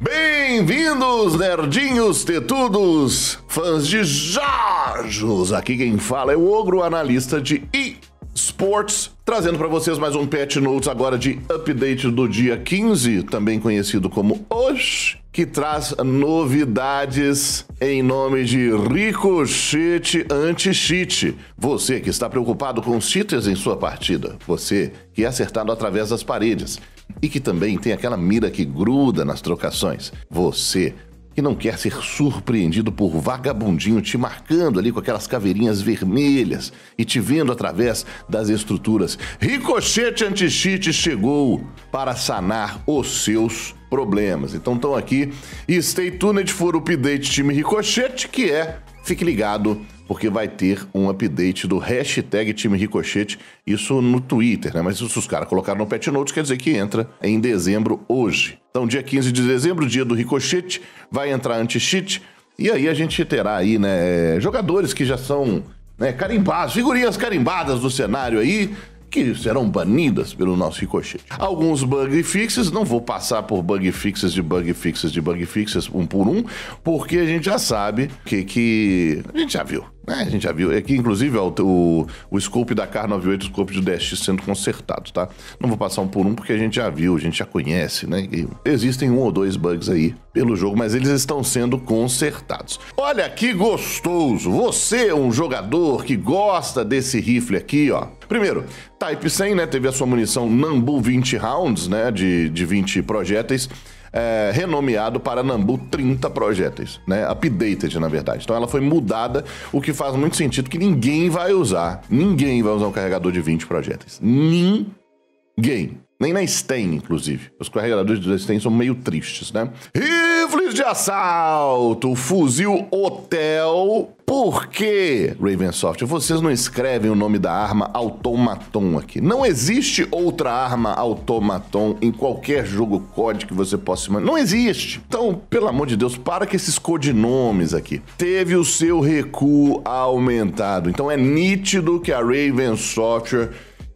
Bem-vindos, nerdinhos, tetudos, fãs de Jajos! Aqui quem fala é o Ogro, analista de eSports, trazendo para vocês mais um Patch Notes agora de update do dia 15, também conhecido como hoje, que traz novidades em nome de Ricochete Anti-Cheat. Você que está preocupado com cheaters em sua partida, você que é acertado através das paredes, e que também tem aquela mira que gruda nas trocações. Você que não quer ser surpreendido por vagabundinho te marcando ali com aquelas caveirinhas vermelhas e te vendo através das estruturas. Ricochete Antichite chegou para sanar os seus problemas. Então estão aqui e stay tuned for update time Ricochete, que é, fique ligado, porque vai ter um update do hashtag Time Ricochete, isso no Twitter, né? Mas se os caras colocaram no Pet Notes, quer dizer que entra em dezembro hoje. Então, dia 15 de dezembro, dia do Ricochete, vai entrar anti-cheat, e aí a gente terá aí, né, jogadores que já são né, carimbados, figurinhas carimbadas do cenário aí, que serão banidas pelo nosso ricochete. Alguns bug fixes, não vou passar por bug fixes de bug fixes de bug fixes um por um, porque a gente já sabe que, que a gente já viu. É, a gente já viu. Aqui, é inclusive, ó, o, o scope da Car 98, o scope do DSX sendo consertado, tá? Não vou passar um por um porque a gente já viu, a gente já conhece, né? E existem um ou dois bugs aí pelo jogo, mas eles estão sendo consertados. Olha que gostoso! Você é um jogador que gosta desse rifle aqui, ó. Primeiro, Type 100, né? Teve a sua munição Nambu 20 rounds, né? De, de 20 projéteis é, renomeado para Nambu 30 Projetos, né? Updated, na verdade. Então ela foi mudada, o que faz muito sentido que ninguém vai usar. Ninguém vai usar um carregador de 20 projetos. Ninguém. Nem na STEM, inclusive. Os carregadores da STEM são meio tristes, né? E Rifles de assalto, fuzil hotel. Por que, Ravensoft, vocês não escrevem o nome da arma automaton aqui? Não existe outra arma automaton em qualquer jogo COD que você possa imaginar. Não existe. Então, pelo amor de Deus, para com esses codinomes aqui. Teve o seu recuo aumentado. Então é nítido que a Raven Software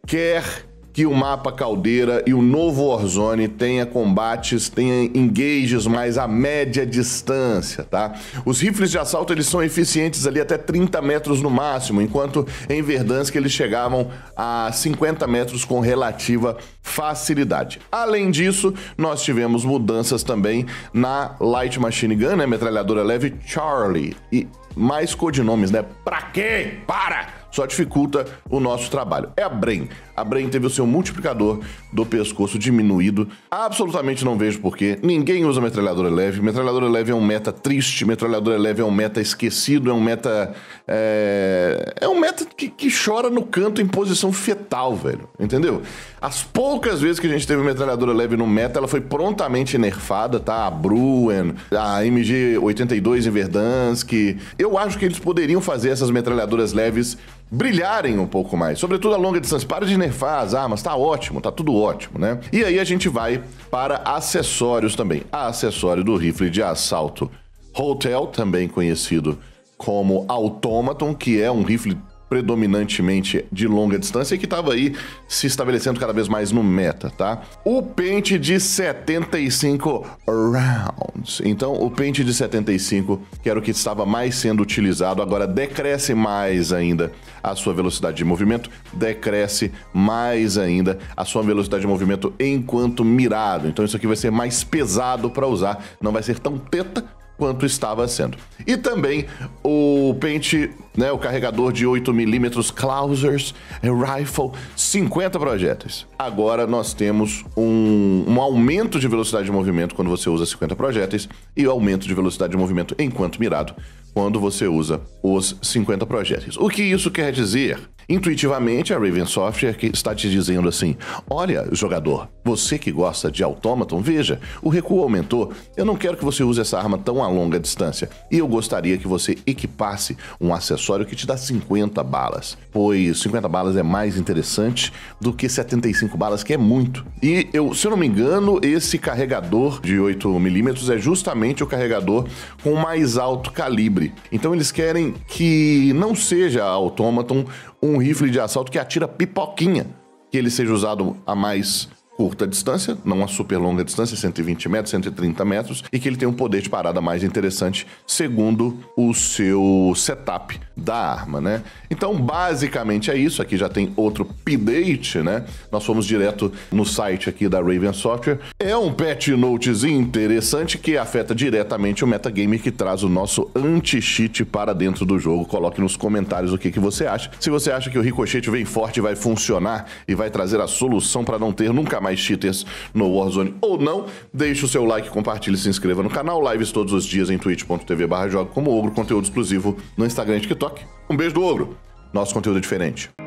quer que o mapa Caldeira e o novo Warzone tenha combates, tenha engages mais a média distância, tá? Os rifles de assalto eles são eficientes ali até 30 metros no máximo, enquanto em Verdansk eles chegavam a 50 metros com relativa facilidade. Além disso, nós tivemos mudanças também na Light Machine Gun, né, metralhadora leve Charlie e mais codinomes, né? Pra quê? Para! só dificulta o nosso trabalho. É a Bren. A Bren teve o seu multiplicador do pescoço diminuído. Absolutamente não vejo porquê. Ninguém usa metralhadora leve. Metralhadora leve é um meta triste, metralhadora leve é um meta esquecido, é um meta. É, é um meta que, que chora no canto em posição fetal, velho. Entendeu? As poucas vezes que a gente teve metralhadora leve no meta, ela foi prontamente nerfada, tá? A Bruen, a MG82 em Verdansk. Eu acho que eles poderiam fazer essas metralhadoras leves brilharem um pouco mais, sobretudo a longa distância. Para de nerfar as armas, tá ótimo, tá tudo ótimo, né? E aí a gente vai para acessórios também. A acessório do rifle de assalto Hotel, também conhecido como Automaton, que é um rifle predominantemente de longa distância e que estava aí se estabelecendo cada vez mais no meta, tá? O pente de 75 rounds. Então, o pente de 75, que era o que estava mais sendo utilizado, agora decresce mais ainda a sua velocidade de movimento, decresce mais ainda a sua velocidade de movimento enquanto mirado. Então, isso aqui vai ser mais pesado para usar, não vai ser tão teta quanto estava sendo. E também o pente né, o carregador de 8mm Clausers é Rifle, 50 projéteis. Agora nós temos um, um, aumento de velocidade de movimento quando você usa 50 projéteis e aumento de velocidade de movimento enquanto mirado quando você usa os 50 projéteis. O que isso quer dizer? Intuitivamente, a Raven Software está te dizendo assim: olha, jogador, você que gosta de Automaton, veja, o recuo aumentou. Eu não quero que você use essa arma tão a longa distância e eu gostaria que você equipasse um acessório acessório que te dá 50 balas, pois 50 balas é mais interessante do que 75 balas, que é muito. E eu, se eu não me engano, esse carregador de 8mm é justamente o carregador com mais alto calibre. Então eles querem que não seja Automaton um rifle de assalto que atira pipoquinha, que ele seja usado a mais curta distância, não uma super longa distância, 120 metros, 130 metros, e que ele tem um poder de parada mais interessante segundo o seu setup da arma, né? Então, basicamente é isso. Aqui já tem outro update, né? Nós fomos direto no site aqui da Raven Software. É um patch notezinho interessante que afeta diretamente o metagame que traz o nosso anti-cheat para dentro do jogo. Coloque nos comentários o que, que você acha. Se você acha que o ricochete vem forte, vai funcionar e vai trazer a solução para não ter nunca mais cheaters no Warzone ou não. Deixe o seu like, compartilhe, se inscreva no canal. Lives todos os dias em twitch.tv barra como ogro, conteúdo exclusivo no Instagram e TikTok. Um beijo do ogro. Nosso conteúdo é diferente.